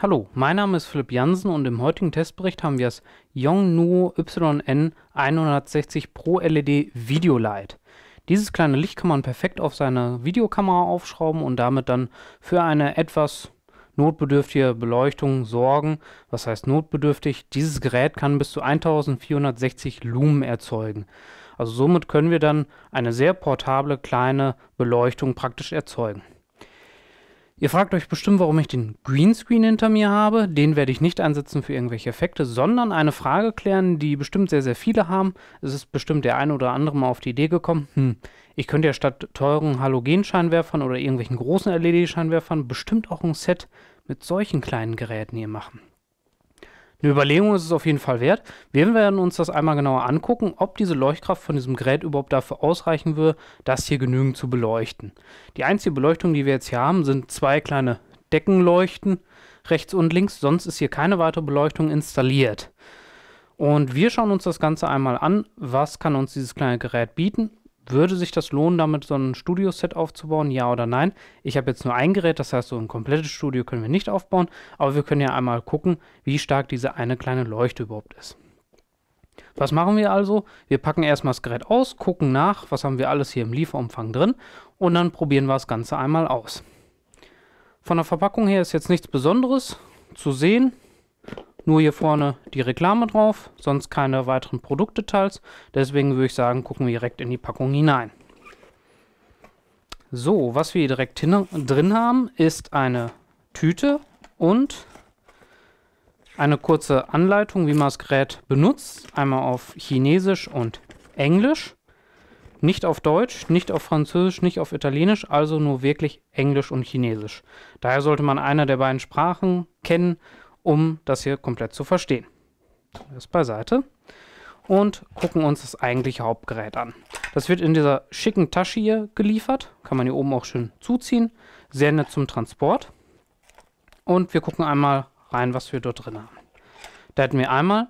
Hallo, mein Name ist Philipp Jansen und im heutigen Testbericht haben wir das Yongnuo YN 160 Pro LED Video Light. Dieses kleine Licht kann man perfekt auf seine Videokamera aufschrauben und damit dann für eine etwas notbedürftige Beleuchtung sorgen. Was heißt notbedürftig? Dieses Gerät kann bis zu 1460 Lumen erzeugen. Also somit können wir dann eine sehr portable kleine Beleuchtung praktisch erzeugen. Ihr fragt euch bestimmt, warum ich den Greenscreen hinter mir habe. Den werde ich nicht einsetzen für irgendwelche Effekte, sondern eine Frage klären, die bestimmt sehr, sehr viele haben. Es ist bestimmt der ein oder andere mal auf die Idee gekommen, hm, ich könnte ja statt teuren Halogenscheinwerfern oder irgendwelchen großen LED-Scheinwerfern bestimmt auch ein Set mit solchen kleinen Geräten hier machen. Eine Überlegung ist es auf jeden Fall wert. Wir werden uns das einmal genauer angucken, ob diese Leuchtkraft von diesem Gerät überhaupt dafür ausreichen würde, das hier genügend zu beleuchten. Die einzige Beleuchtung, die wir jetzt hier haben, sind zwei kleine Deckenleuchten rechts und links. Sonst ist hier keine weitere Beleuchtung installiert. Und wir schauen uns das Ganze einmal an. Was kann uns dieses kleine Gerät bieten? Würde sich das lohnen, damit so ein Studio-Set aufzubauen, ja oder nein? Ich habe jetzt nur ein Gerät, das heißt, so ein komplettes Studio können wir nicht aufbauen, aber wir können ja einmal gucken, wie stark diese eine kleine Leuchte überhaupt ist. Was machen wir also? Wir packen erstmal das Gerät aus, gucken nach, was haben wir alles hier im Lieferumfang drin und dann probieren wir das Ganze einmal aus. Von der Verpackung her ist jetzt nichts Besonderes zu sehen. Nur hier vorne die Reklame drauf, sonst keine weiteren Produktdetails. Deswegen würde ich sagen, gucken wir direkt in die Packung hinein. So, was wir hier direkt drin haben, ist eine Tüte und eine kurze Anleitung, wie man das Gerät benutzt. Einmal auf Chinesisch und Englisch. Nicht auf Deutsch, nicht auf Französisch, nicht auf Italienisch, also nur wirklich Englisch und Chinesisch. Daher sollte man eine der beiden Sprachen kennen um das hier komplett zu verstehen. Das beiseite und gucken uns das eigentliche Hauptgerät an. Das wird in dieser schicken Tasche hier geliefert. Kann man hier oben auch schön zuziehen. Sehr nett zum Transport. Und wir gucken einmal rein, was wir dort drin haben. Da hätten wir einmal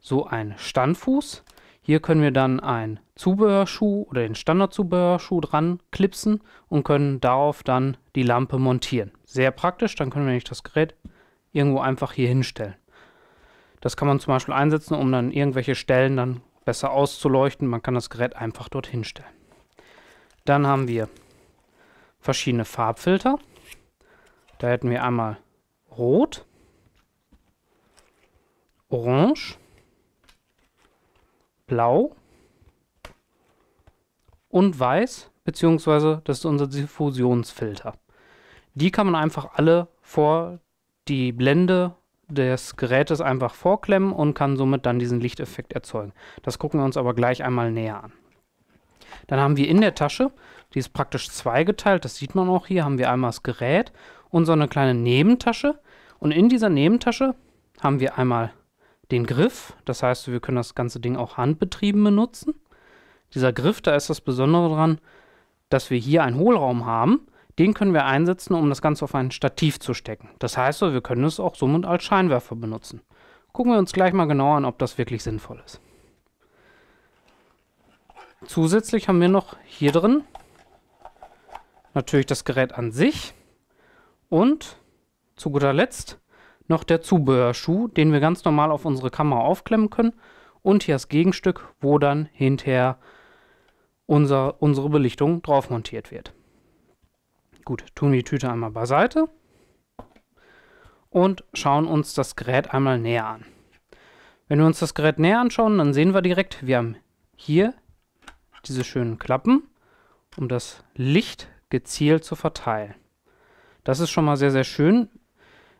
so einen Standfuß. Hier können wir dann einen Zubehörschuh oder den Standardzubehörschuh dran klipsen und können darauf dann die Lampe montieren. Sehr praktisch, dann können wir nämlich das Gerät irgendwo einfach hier hinstellen. Das kann man zum Beispiel einsetzen, um dann irgendwelche Stellen dann besser auszuleuchten. Man kann das Gerät einfach dorthin stellen. Dann haben wir verschiedene Farbfilter. Da hätten wir einmal Rot, Orange, Blau und Weiß, beziehungsweise das ist unser Diffusionsfilter. Die kann man einfach alle vor die Blende des Gerätes einfach vorklemmen und kann somit dann diesen Lichteffekt erzeugen. Das gucken wir uns aber gleich einmal näher an. Dann haben wir in der Tasche, die ist praktisch zweigeteilt, das sieht man auch hier, haben wir einmal das Gerät und so eine kleine Nebentasche. Und in dieser Nebentasche haben wir einmal den Griff, das heißt, wir können das ganze Ding auch handbetrieben benutzen. Dieser Griff, da ist das Besondere dran, dass wir hier einen Hohlraum haben den können wir einsetzen, um das Ganze auf ein Stativ zu stecken. Das heißt, wir können es auch somit als Scheinwerfer benutzen. Gucken wir uns gleich mal genauer an, ob das wirklich sinnvoll ist. Zusätzlich haben wir noch hier drin natürlich das Gerät an sich und zu guter Letzt noch der Zubehörschuh, den wir ganz normal auf unsere Kamera aufklemmen können und hier das Gegenstück, wo dann hinterher unser, unsere Belichtung drauf montiert wird. Gut, tun wir die Tüte einmal beiseite und schauen uns das Gerät einmal näher an. Wenn wir uns das Gerät näher anschauen, dann sehen wir direkt, wir haben hier diese schönen Klappen, um das Licht gezielt zu verteilen. Das ist schon mal sehr, sehr schön.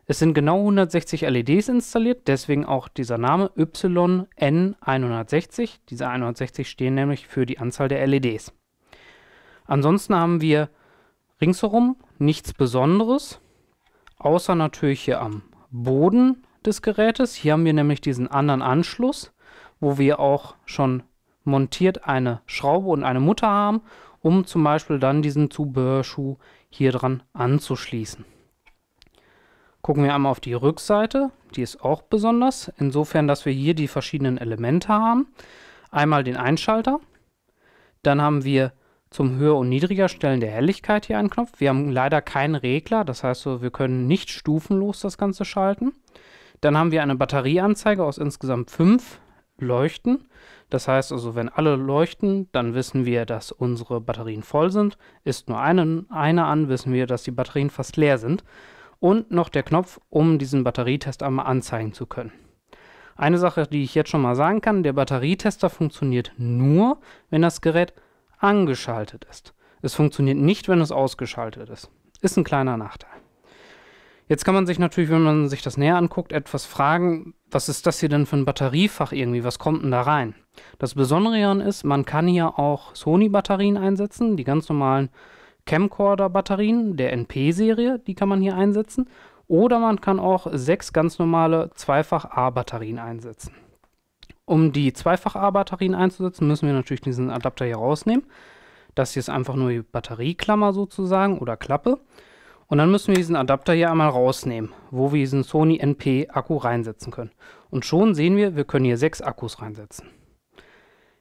Es sind genau 160 LEDs installiert, deswegen auch dieser Name YN160. Diese 160 stehen nämlich für die Anzahl der LEDs. Ansonsten haben wir Ringsherum nichts Besonderes, außer natürlich hier am Boden des Gerätes. Hier haben wir nämlich diesen anderen Anschluss, wo wir auch schon montiert eine Schraube und eine Mutter haben, um zum Beispiel dann diesen Zubehörschuh hier dran anzuschließen. Gucken wir einmal auf die Rückseite, die ist auch besonders, insofern, dass wir hier die verschiedenen Elemente haben. Einmal den Einschalter, dann haben wir zum Höher- und Niedrigerstellen der Helligkeit hier einen Knopf. Wir haben leider keinen Regler, das heißt, wir können nicht stufenlos das Ganze schalten. Dann haben wir eine Batterieanzeige aus insgesamt fünf Leuchten. Das heißt also, wenn alle leuchten, dann wissen wir, dass unsere Batterien voll sind. Ist nur eine, eine an, wissen wir, dass die Batterien fast leer sind. Und noch der Knopf, um diesen Batterietest einmal anzeigen zu können. Eine Sache, die ich jetzt schon mal sagen kann, der Batterietester funktioniert nur, wenn das Gerät angeschaltet ist. Es funktioniert nicht, wenn es ausgeschaltet ist. Ist ein kleiner Nachteil. Jetzt kann man sich natürlich, wenn man sich das näher anguckt, etwas fragen, was ist das hier denn für ein Batteriefach irgendwie? Was kommt denn da rein? Das Besondere daran ist, man kann hier auch Sony-Batterien einsetzen, die ganz normalen Camcorder-Batterien der NP-Serie, die kann man hier einsetzen. Oder man kann auch sechs ganz normale Zweifach-A-Batterien einsetzen. Um die zweifach A-Batterien einzusetzen, müssen wir natürlich diesen Adapter hier rausnehmen. Das hier ist einfach nur die Batterieklammer sozusagen oder Klappe. Und dann müssen wir diesen Adapter hier einmal rausnehmen, wo wir diesen Sony NP Akku reinsetzen können. Und schon sehen wir, wir können hier sechs Akkus reinsetzen.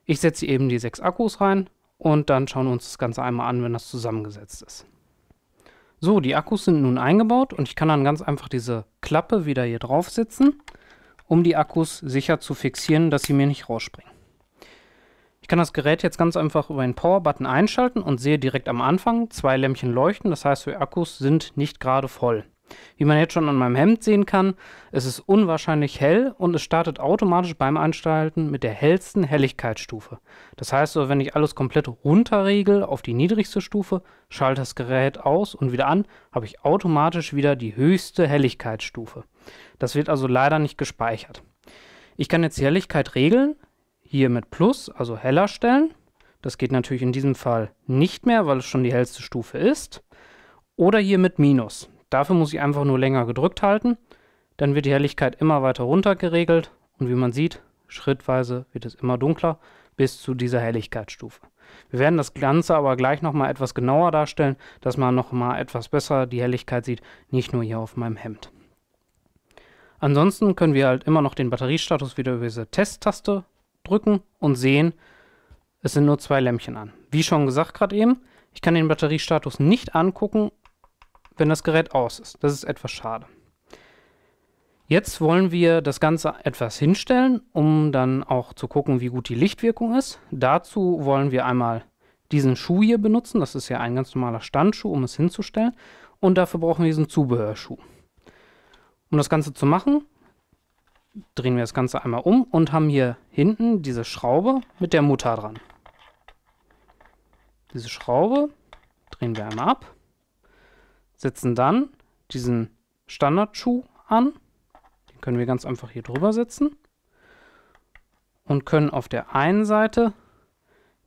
Ich setze eben die sechs Akkus rein und dann schauen wir uns das Ganze einmal an, wenn das zusammengesetzt ist. So, die Akkus sind nun eingebaut und ich kann dann ganz einfach diese Klappe wieder hier draufsetzen um die Akkus sicher zu fixieren, dass sie mir nicht rausspringen. Ich kann das Gerät jetzt ganz einfach über den Power-Button einschalten und sehe direkt am Anfang zwei Lämpchen leuchten. Das heißt, die Akkus sind nicht gerade voll. Wie man jetzt schon an meinem Hemd sehen kann, es ist unwahrscheinlich hell und es startet automatisch beim Einschalten mit der hellsten Helligkeitsstufe. Das heißt, also, wenn ich alles komplett runterregel auf die niedrigste Stufe, schalte das Gerät aus und wieder an, habe ich automatisch wieder die höchste Helligkeitsstufe. Das wird also leider nicht gespeichert. Ich kann jetzt die Helligkeit regeln, hier mit Plus, also heller stellen. Das geht natürlich in diesem Fall nicht mehr, weil es schon die hellste Stufe ist. Oder hier mit Minus. Dafür muss ich einfach nur länger gedrückt halten. Dann wird die Helligkeit immer weiter runter geregelt und wie man sieht, schrittweise wird es immer dunkler bis zu dieser Helligkeitsstufe. Wir werden das Ganze aber gleich nochmal etwas genauer darstellen, dass man nochmal etwas besser die Helligkeit sieht, nicht nur hier auf meinem Hemd. Ansonsten können wir halt immer noch den Batteriestatus wieder über diese Testtaste drücken und sehen, es sind nur zwei Lämpchen an. Wie schon gesagt gerade eben, ich kann den Batteriestatus nicht angucken, wenn das Gerät aus ist. Das ist etwas schade. Jetzt wollen wir das Ganze etwas hinstellen, um dann auch zu gucken, wie gut die Lichtwirkung ist. Dazu wollen wir einmal diesen Schuh hier benutzen. Das ist ja ein ganz normaler Standschuh, um es hinzustellen. Und dafür brauchen wir diesen Zubehörschuh. Um das Ganze zu machen, drehen wir das Ganze einmal um und haben hier hinten diese Schraube mit der Mutter dran. Diese Schraube drehen wir einmal ab, setzen dann diesen Standardschuh an. Den können wir ganz einfach hier drüber setzen und können auf der einen Seite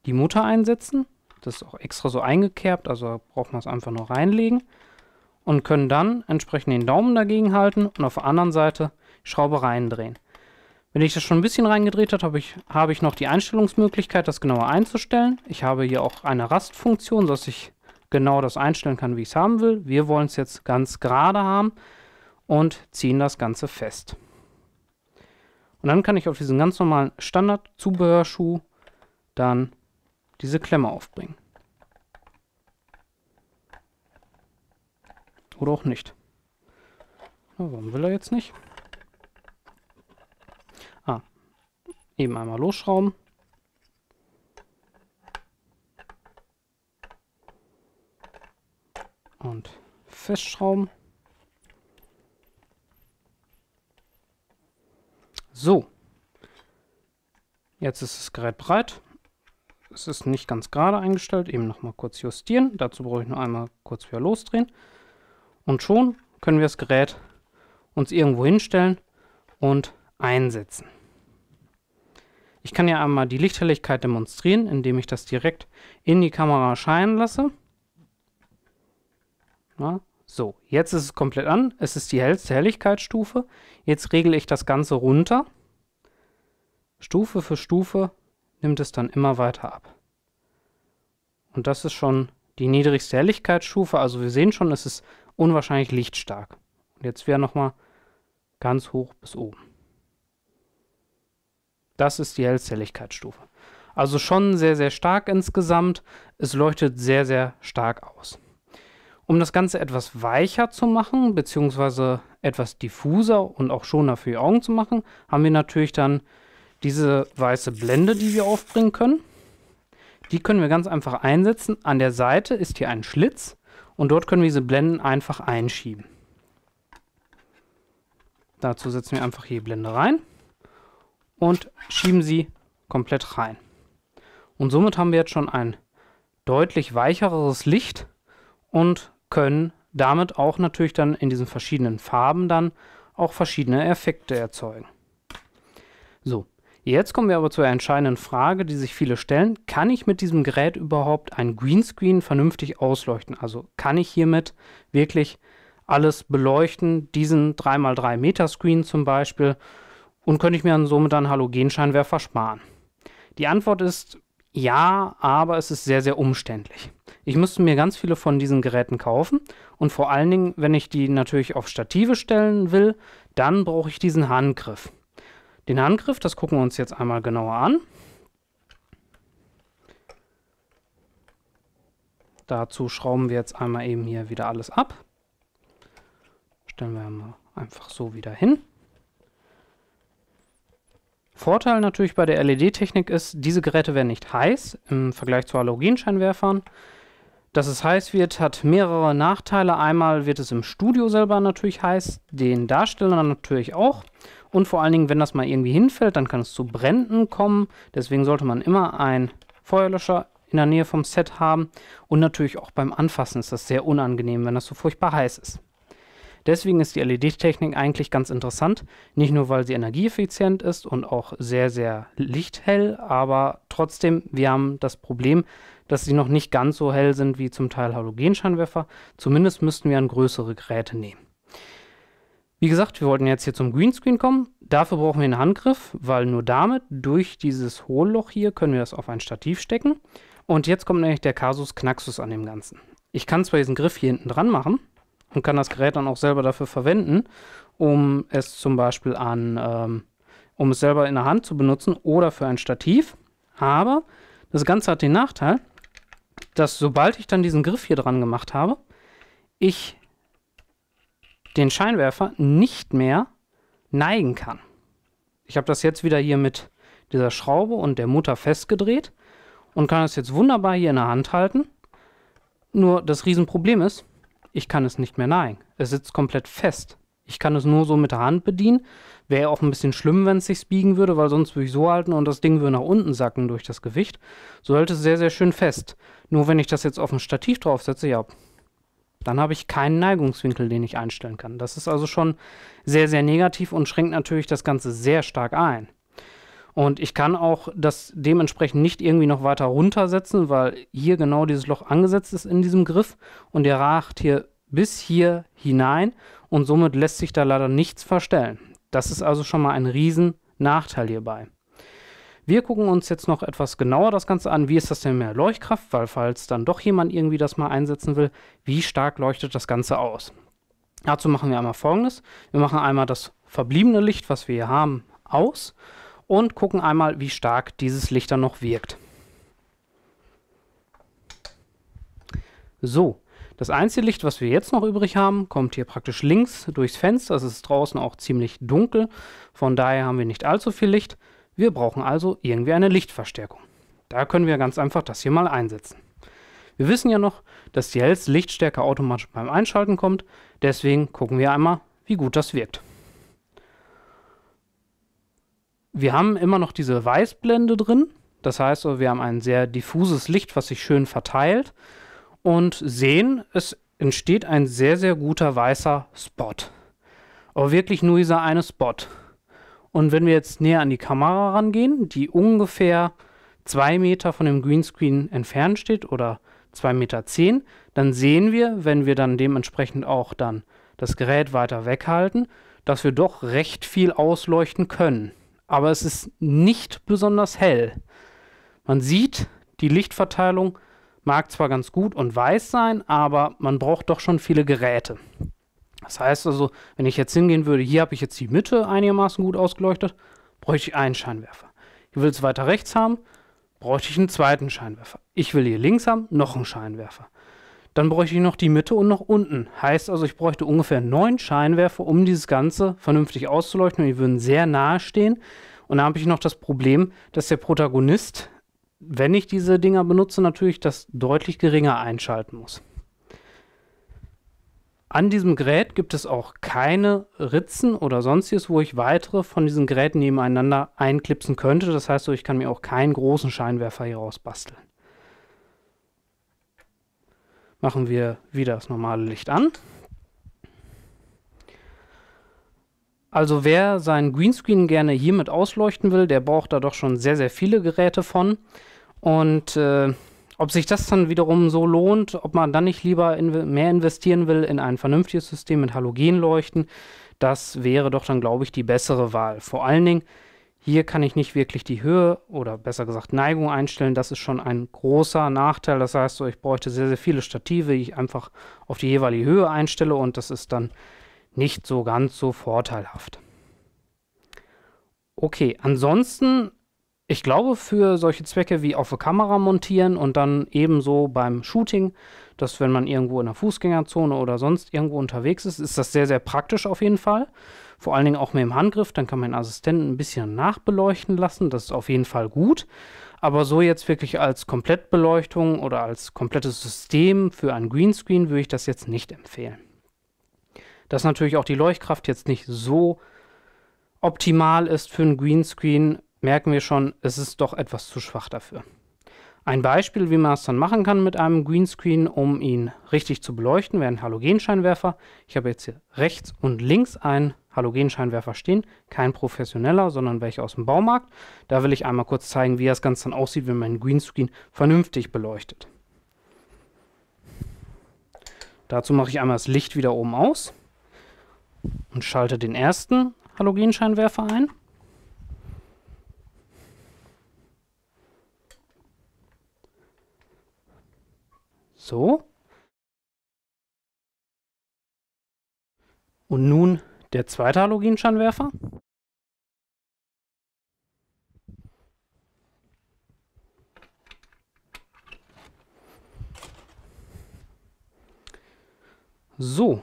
die Mutter einsetzen. Das ist auch extra so eingekerbt, also braucht man es einfach nur reinlegen und können dann entsprechend den Daumen dagegen halten und auf der anderen Seite die Schraube reindrehen. Wenn ich das schon ein bisschen reingedreht habe, habe ich, habe ich noch die Einstellungsmöglichkeit, das genauer einzustellen. Ich habe hier auch eine Rastfunktion, dass ich genau das einstellen kann, wie ich es haben will. Wir wollen es jetzt ganz gerade haben und ziehen das Ganze fest. Und dann kann ich auf diesen ganz normalen Standard-Zubehörschuh dann diese Klemme aufbringen. Oder auch nicht. Na, warum will er jetzt nicht? Ah. Eben einmal losschrauben. Und festschrauben. So. Jetzt ist das Gerät breit. Es ist nicht ganz gerade eingestellt. Eben nochmal kurz justieren. Dazu brauche ich nur einmal kurz wieder losdrehen. Und schon können wir das Gerät uns irgendwo hinstellen und einsetzen. Ich kann ja einmal die Lichthelligkeit demonstrieren, indem ich das direkt in die Kamera scheinen lasse. Na, so, jetzt ist es komplett an. Es ist die hellste Helligkeitsstufe. Jetzt regle ich das Ganze runter. Stufe für Stufe nimmt es dann immer weiter ab. Und das ist schon die niedrigste Helligkeitsstufe. Also wir sehen schon, es ist unwahrscheinlich lichtstark. Und jetzt wäre nochmal ganz hoch bis oben. Das ist die Hellstelligkeitsstufe. Also schon sehr, sehr stark insgesamt. Es leuchtet sehr, sehr stark aus. Um das Ganze etwas weicher zu machen, beziehungsweise etwas diffuser und auch schoner für die Augen zu machen, haben wir natürlich dann diese weiße Blende, die wir aufbringen können. Die können wir ganz einfach einsetzen. An der Seite ist hier ein Schlitz. Und dort können wir diese Blenden einfach einschieben. Dazu setzen wir einfach hier Blende rein und schieben sie komplett rein. Und somit haben wir jetzt schon ein deutlich weicheres Licht und können damit auch natürlich dann in diesen verschiedenen Farben dann auch verschiedene Effekte erzeugen. So, Jetzt kommen wir aber zur entscheidenden Frage, die sich viele stellen. Kann ich mit diesem Gerät überhaupt ein Greenscreen vernünftig ausleuchten? Also kann ich hiermit wirklich alles beleuchten, diesen 3x3 Meter Screen zum Beispiel, und könnte ich mir dann somit einen Halogenscheinwerfer sparen? Die Antwort ist ja, aber es ist sehr, sehr umständlich. Ich müsste mir ganz viele von diesen Geräten kaufen und vor allen Dingen, wenn ich die natürlich auf Stative stellen will, dann brauche ich diesen Handgriff. Den Angriff, das gucken wir uns jetzt einmal genauer an. Dazu schrauben wir jetzt einmal eben hier wieder alles ab. Stellen wir mal einfach so wieder hin. Vorteil natürlich bei der LED-Technik ist, diese Geräte werden nicht heiß im Vergleich zu Halogenscheinwerfern. scheinwerfern dass es heiß wird, hat mehrere Nachteile. Einmal wird es im Studio selber natürlich heiß, den Darstellern natürlich auch. Und vor allen Dingen, wenn das mal irgendwie hinfällt, dann kann es zu Bränden kommen. Deswegen sollte man immer einen Feuerlöscher in der Nähe vom Set haben. Und natürlich auch beim Anfassen ist das sehr unangenehm, wenn das so furchtbar heiß ist. Deswegen ist die LED-Technik eigentlich ganz interessant. Nicht nur, weil sie energieeffizient ist und auch sehr, sehr lichthell, aber trotzdem, wir haben das Problem, dass sie noch nicht ganz so hell sind wie zum Teil Halogenscheinwerfer. Zumindest müssten wir an größere Geräte nehmen. Wie gesagt, wir wollten jetzt hier zum Greenscreen kommen. Dafür brauchen wir einen Handgriff, weil nur damit, durch dieses Hohlloch hier, können wir das auf ein Stativ stecken. Und jetzt kommt nämlich der Kasus Knaxus an dem Ganzen. Ich kann zwar diesen Griff hier hinten dran machen und kann das Gerät dann auch selber dafür verwenden, um es zum Beispiel an, ähm, um es selber in der Hand zu benutzen oder für ein Stativ. Aber das Ganze hat den Nachteil, dass sobald ich dann diesen Griff hier dran gemacht habe, ich den Scheinwerfer nicht mehr neigen kann. Ich habe das jetzt wieder hier mit dieser Schraube und der Mutter festgedreht und kann es jetzt wunderbar hier in der Hand halten. Nur das Riesenproblem ist, ich kann es nicht mehr neigen. Es sitzt komplett fest. Ich kann es nur so mit der Hand bedienen, Wäre auch ein bisschen schlimm, wenn es sich biegen würde, weil sonst würde ich so halten und das Ding würde nach unten sacken durch das Gewicht. So hält es sehr, sehr schön fest. Nur wenn ich das jetzt auf ein Stativ draufsetze, ja, dann habe ich keinen Neigungswinkel, den ich einstellen kann. Das ist also schon sehr, sehr negativ und schränkt natürlich das Ganze sehr stark ein. Und ich kann auch das dementsprechend nicht irgendwie noch weiter runtersetzen, weil hier genau dieses Loch angesetzt ist in diesem Griff und der ragt hier bis hier hinein und somit lässt sich da leider nichts verstellen. Das ist also schon mal ein Riesen-Nachteil hierbei. Wir gucken uns jetzt noch etwas genauer das Ganze an. Wie ist das denn mit der Leuchtkraft? Weil falls dann doch jemand irgendwie das mal einsetzen will, wie stark leuchtet das Ganze aus? Dazu machen wir einmal folgendes. Wir machen einmal das verbliebene Licht, was wir hier haben, aus und gucken einmal, wie stark dieses Licht dann noch wirkt. So, das einzige Licht, was wir jetzt noch übrig haben, kommt hier praktisch links durchs Fenster. Es ist draußen auch ziemlich dunkel, von daher haben wir nicht allzu viel Licht. Wir brauchen also irgendwie eine Lichtverstärkung. Da können wir ganz einfach das hier mal einsetzen. Wir wissen ja noch, dass die hellste Lichtstärke automatisch beim Einschalten kommt, deswegen gucken wir einmal, wie gut das wirkt. Wir haben immer noch diese Weißblende drin, das heißt, wir haben ein sehr diffuses Licht, was sich schön verteilt und sehen, es entsteht ein sehr, sehr guter weißer Spot. Aber wirklich nur dieser eine Spot. Und wenn wir jetzt näher an die Kamera rangehen, die ungefähr 2 Meter von dem Greenscreen entfernt steht oder 2,10 Meter, zehn, dann sehen wir, wenn wir dann dementsprechend auch dann das Gerät weiter weghalten, dass wir doch recht viel ausleuchten können. Aber es ist nicht besonders hell. Man sieht, die Lichtverteilung mag zwar ganz gut und weiß sein, aber man braucht doch schon viele Geräte. Das heißt also, wenn ich jetzt hingehen würde, hier habe ich jetzt die Mitte einigermaßen gut ausgeleuchtet, bräuchte ich einen Scheinwerfer. Ich will es weiter rechts haben, bräuchte ich einen zweiten Scheinwerfer. Ich will hier links haben, noch einen Scheinwerfer. Dann bräuchte ich noch die Mitte und noch unten. Heißt also, ich bräuchte ungefähr neun Scheinwerfer, um dieses Ganze vernünftig auszuleuchten. Und die würden sehr nahe stehen. Und da habe ich noch das Problem, dass der Protagonist wenn ich diese Dinger benutze, natürlich das deutlich geringer einschalten muss. An diesem Gerät gibt es auch keine Ritzen oder sonstiges, wo ich weitere von diesen Geräten nebeneinander einklipsen könnte. Das heißt, ich kann mir auch keinen großen Scheinwerfer hier rausbasteln. Machen wir wieder das normale Licht an. Also wer seinen Greenscreen gerne hiermit ausleuchten will, der braucht da doch schon sehr, sehr viele Geräte von. Und äh, ob sich das dann wiederum so lohnt, ob man dann nicht lieber in mehr investieren will in ein vernünftiges System mit Halogenleuchten, das wäre doch dann, glaube ich, die bessere Wahl. Vor allen Dingen, hier kann ich nicht wirklich die Höhe oder besser gesagt Neigung einstellen. Das ist schon ein großer Nachteil. Das heißt, ich bräuchte sehr, sehr viele Stative, die ich einfach auf die jeweilige Höhe einstelle und das ist dann nicht so ganz so vorteilhaft. Okay, ansonsten, ich glaube, für solche Zwecke wie auf eine Kamera montieren und dann ebenso beim Shooting, dass wenn man irgendwo in der Fußgängerzone oder sonst irgendwo unterwegs ist, ist das sehr, sehr praktisch auf jeden Fall. Vor allen Dingen auch mit dem Handgriff, dann kann man den Assistenten ein bisschen nachbeleuchten lassen, das ist auf jeden Fall gut. Aber so jetzt wirklich als Komplettbeleuchtung oder als komplettes System für ein Greenscreen würde ich das jetzt nicht empfehlen dass natürlich auch die Leuchtkraft jetzt nicht so optimal ist für einen Greenscreen, merken wir schon, es ist doch etwas zu schwach dafür. Ein Beispiel, wie man es dann machen kann mit einem Greenscreen, um ihn richtig zu beleuchten, wäre ein Halogenscheinwerfer. Ich habe jetzt hier rechts und links einen Halogenscheinwerfer stehen, kein professioneller, sondern welcher aus dem Baumarkt. Da will ich einmal kurz zeigen, wie das Ganze dann aussieht, wenn man einen Greenscreen vernünftig beleuchtet. Dazu mache ich einmal das Licht wieder oben aus und schalte den ersten Halogenscheinwerfer ein. So. Und nun der zweite Halogenscheinwerfer. So,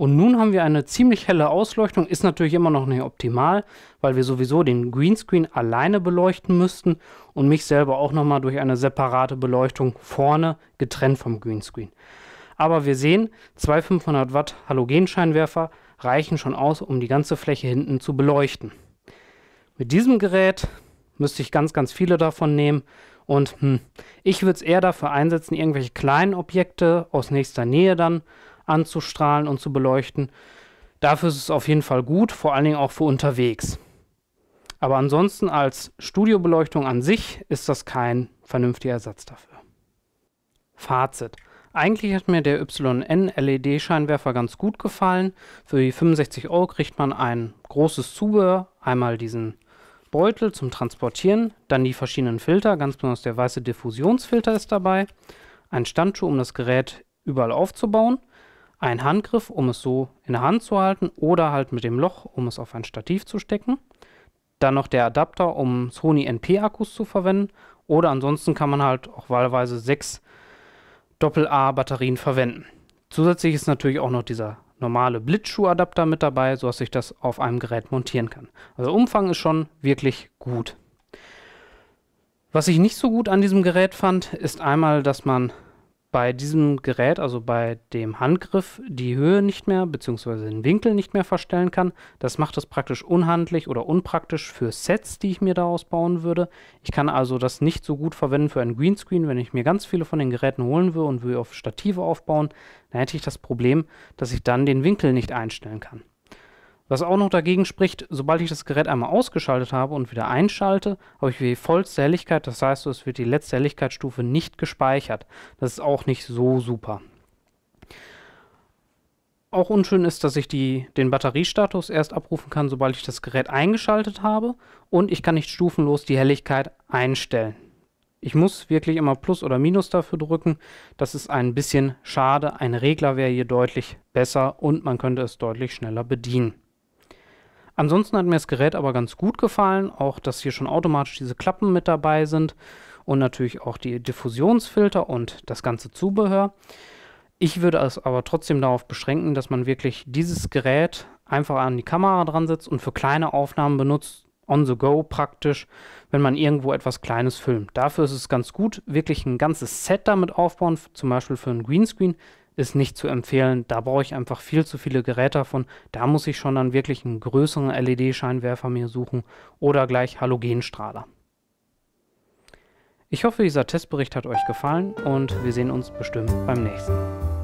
und nun haben wir eine ziemlich helle Ausleuchtung, ist natürlich immer noch nicht optimal, weil wir sowieso den Greenscreen alleine beleuchten müssten und mich selber auch nochmal durch eine separate Beleuchtung vorne getrennt vom Greenscreen. Aber wir sehen, zwei 500 Watt Halogenscheinwerfer reichen schon aus, um die ganze Fläche hinten zu beleuchten. Mit diesem Gerät müsste ich ganz, ganz viele davon nehmen. Und hm, ich würde es eher dafür einsetzen, irgendwelche kleinen Objekte aus nächster Nähe dann anzustrahlen und zu beleuchten. Dafür ist es auf jeden Fall gut, vor allen Dingen auch für unterwegs. Aber ansonsten als Studiobeleuchtung an sich ist das kein vernünftiger Ersatz dafür. Fazit. Eigentlich hat mir der YN-LED-Scheinwerfer ganz gut gefallen. Für die 65 Euro kriegt man ein großes Zubehör, einmal diesen Beutel zum Transportieren, dann die verschiedenen Filter, ganz besonders der weiße Diffusionsfilter ist dabei, ein Standschuh, um das Gerät überall aufzubauen, ein Handgriff, um es so in der Hand zu halten oder halt mit dem Loch, um es auf ein Stativ zu stecken. Dann noch der Adapter, um Sony NP-Akkus zu verwenden oder ansonsten kann man halt auch wahlweise sechs Doppel-A-Batterien verwenden. Zusätzlich ist natürlich auch noch dieser normale Blitzschuhadapter mit dabei, sodass ich das auf einem Gerät montieren kann. Also Umfang ist schon wirklich gut. Was ich nicht so gut an diesem Gerät fand, ist einmal, dass man bei diesem Gerät, also bei dem Handgriff, die Höhe nicht mehr bzw. den Winkel nicht mehr verstellen kann. Das macht es praktisch unhandlich oder unpraktisch für Sets, die ich mir daraus bauen würde. Ich kann also das nicht so gut verwenden für ein Greenscreen. Wenn ich mir ganz viele von den Geräten holen will und will auf Stative aufbauen, dann hätte ich das Problem, dass ich dann den Winkel nicht einstellen kann. Was auch noch dagegen spricht, sobald ich das Gerät einmal ausgeschaltet habe und wieder einschalte, habe ich die vollste Helligkeit, das heißt, es wird die letzte Helligkeitsstufe nicht gespeichert. Das ist auch nicht so super. Auch unschön ist, dass ich die, den Batteriestatus erst abrufen kann, sobald ich das Gerät eingeschaltet habe und ich kann nicht stufenlos die Helligkeit einstellen. Ich muss wirklich immer Plus oder Minus dafür drücken. Das ist ein bisschen schade. Ein Regler wäre hier deutlich besser und man könnte es deutlich schneller bedienen. Ansonsten hat mir das Gerät aber ganz gut gefallen, auch dass hier schon automatisch diese Klappen mit dabei sind und natürlich auch die Diffusionsfilter und das ganze Zubehör. Ich würde es aber trotzdem darauf beschränken, dass man wirklich dieses Gerät einfach an die Kamera dran sitzt und für kleine Aufnahmen benutzt, on the go praktisch, wenn man irgendwo etwas Kleines filmt. Dafür ist es ganz gut, wirklich ein ganzes Set damit aufbauen, zum Beispiel für einen Greenscreen, ist nicht zu empfehlen. Da brauche ich einfach viel zu viele Geräte davon. Da muss ich schon dann wirklich einen größeren LED-Scheinwerfer mir suchen oder gleich Halogenstrahler. Ich hoffe, dieser Testbericht hat euch gefallen und wir sehen uns bestimmt beim nächsten.